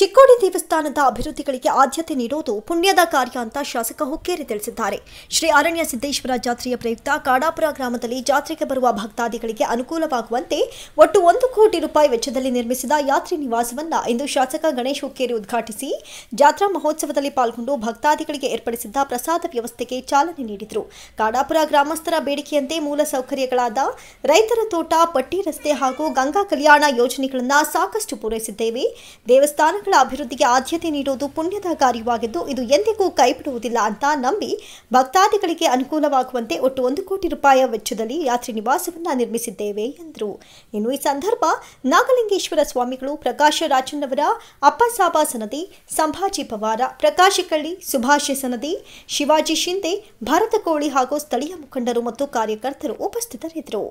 ಚಿಕ್ಕೋಡಿ ದೇವಸ್ಥಾನದ ಅಭಿವೃದ್ಧಿಗಳಿಗೆ ಆದ್ಯತೆ ನೀಡುವುದು ಪುಣ್ಯದ ಕಾರ್ಯ ಅಂತ ಶಾಸಕ ಹುಕ್ಕೇರಿ ತಿಳಿಸಿದ್ದಾರೆ ಶ್ರೀ ಅರಣ್ಯ ಸಿದ್ದೇಶ್ವರ ಜಾತ್ರೆಯ ಪ್ರಯುಕ್ತ ಕಾಡಾಪುರ ಗ್ರಾಮದಲ್ಲಿ ಜಾತ್ರೆಗೆ ಬರುವ ಭಕ್ತಾದಿಗಳಿಗೆ ಅನುಕೂಲವಾಗುವಂತೆ ಒಟ್ಟು ಒಂದು ಕೋಟಿ ರೂಪಾಯಿ ವೆಚ್ಚದಲ್ಲಿ ನಿರ್ಮಿಸಿದ ಯಾತ್ರಿ ನಿವಾಸವನ್ನು ಇಂದು ಶಾಸಕ ಗಣೇಶ್ ಹುಕ್ಕೇರಿ ಉದ್ಘಾಟಿಸಿ ಜಾತ್ರಾ ಮಹೋತ್ಸವದಲ್ಲಿ ಪಾಲ್ಗೊಂಡು ಭಕ್ತಾದಿಗಳಿಗೆ ಏರ್ಪಡಿಸಿದ್ದ ಪ್ರಸಾದ ವ್ಯವಸ್ಥೆಗೆ ಚಾಲನೆ ನೀಡಿದರು ಕಾಡಾಪುರ ಗ್ರಾಮಸ್ಥರ ಬೇಡಿಕೆಯಂತೆ ಮೂಲ ಸೌಕರ್ಯಗಳಾದ ರೈತರ ತೋಟ ಪಟ್ಟಿ ರಸ್ತೆ ಹಾಗೂ ಗಂಗಾ ಕಲ್ಯಾಣ ಯೋಜನೆಗಳನ್ನು ಸಾಕಷ್ಟು ಪೂರೈಸಿದ್ದೇವೆ ದೇವಸ್ಥಾನಗಳ ಕ್ಷೇತ್ರಗಳ ಅಭಿವೃದ್ಧಿಗೆ ಆದ್ಯತೆ ನೀಡುವುದು ಪುಣ್ಯದ ಕಾರ್ಯವಾಗಿದ್ದು ಇದು ಎಂದಿಗೂ ಕೈಬಿಡುವುದಿಲ್ಲ ಅಂತ ನಂಬಿ ಭಕ್ತಾದಿಗಳಿಗೆ ಅನುಕೂಲವಾಗುವಂತೆ ಒಟ್ಟು ಒಂದು ಕೋಟಿ ರೂಪಾಯಿ ವೆಚ್ಚದಲ್ಲಿ ಯಾತ್ರಿ ನಿವಾಸವನ್ನು ನಿರ್ಮಿಸಿದ್ದೇವೆ ಎಂದರು ಇನ್ನು ಈ ಸಂದರ್ಭ ನಾಗಲಿಂಗೇಶ್ವರ ಸ್ವಾಮಿಗಳು ಪ್ರಕಾಶ ರಾಜನ್ನವರ ಸಾಬಾ ಸನದಿ ಸಂಭಾಜಿ ಪವಾರ ಪ್ರಕಾಶಕಳ್ಳಿ ಕಳ್ಳಿ ಸುಭಾಷ ಸನದಿ ಶಿವಾಜಿ ಶಿಂದೆ ಭರತ ಕೋಳಿ ಹಾಗೂ ಸ್ಥಳೀಯ ಮುಖಂಡರು ಮತ್ತು ಕಾರ್ಯಕರ್ತರು ಉಪಸ್ಥಿತರಿದ್ದರು